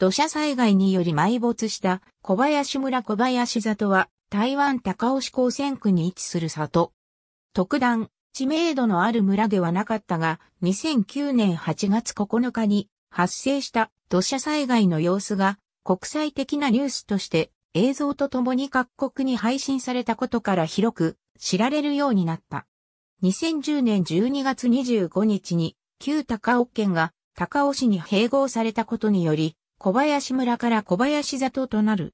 土砂災害により埋没した小林村小林里は台湾高雄市高専区に位置する里。特段、知名度のある村ではなかったが、2009年8月9日に発生した土砂災害の様子が国際的なニュースとして映像とともに各国に配信されたことから広く知られるようになった。2010年12月25日に旧高尾県が高尾市に併合されたことにより小林村から小林里となる。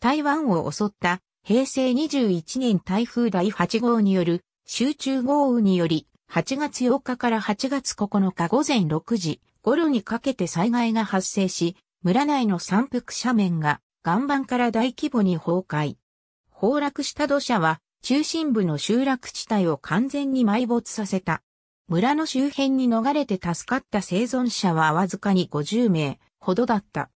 台湾を襲った平成21年台風第8号による集中豪雨により8月8日から8月9日午前6時頃にかけて災害が発生し、村内の山腹斜面が岩盤から大規模に崩壊。崩落した土砂は中心部の集落地帯を完全に埋没させた。村の周辺に逃れて助かった生存者はわずかに50名、ほどだった。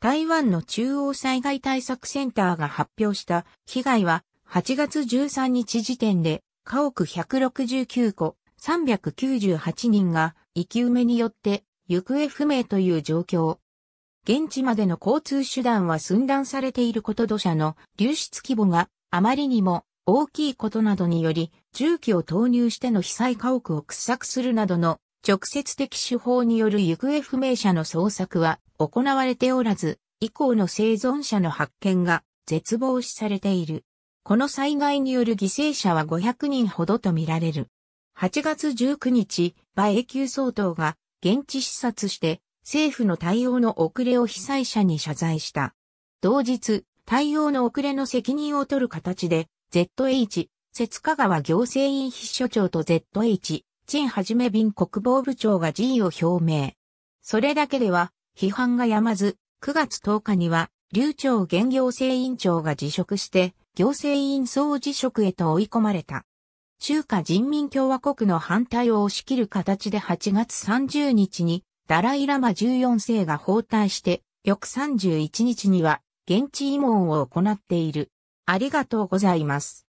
台湾の中央災害対策センターが発表した被害は8月13日時点で家屋169戸398人が生き埋めによって行方不明という状況。現地までの交通手段は寸断されていること土砂の流出規模があまりにも大きいことなどにより重機を投入しての被災家屋を掘削するなどの直接的手法による行方不明者の捜索は行われておらず、以降の生存者の発見が絶望視されている。この災害による犠牲者は500人ほどとみられる。8月19日、馬英九総統が現地視察して政府の対応の遅れを被災者に謝罪した。同日、対応の遅れの責任を取る形で、ZH、節川行政院秘書長と ZH、陳はじめ便国防部長が辞意を表明。それだけでは批判が止まず、9月10日には、流暢現行政委員長が辞職して、行政委員総辞職へと追い込まれた。中華人民共和国の反対を押し切る形で8月30日に、ダライラマ14世が包帯して、翌31日には、現地慰問を行っている。ありがとうございます。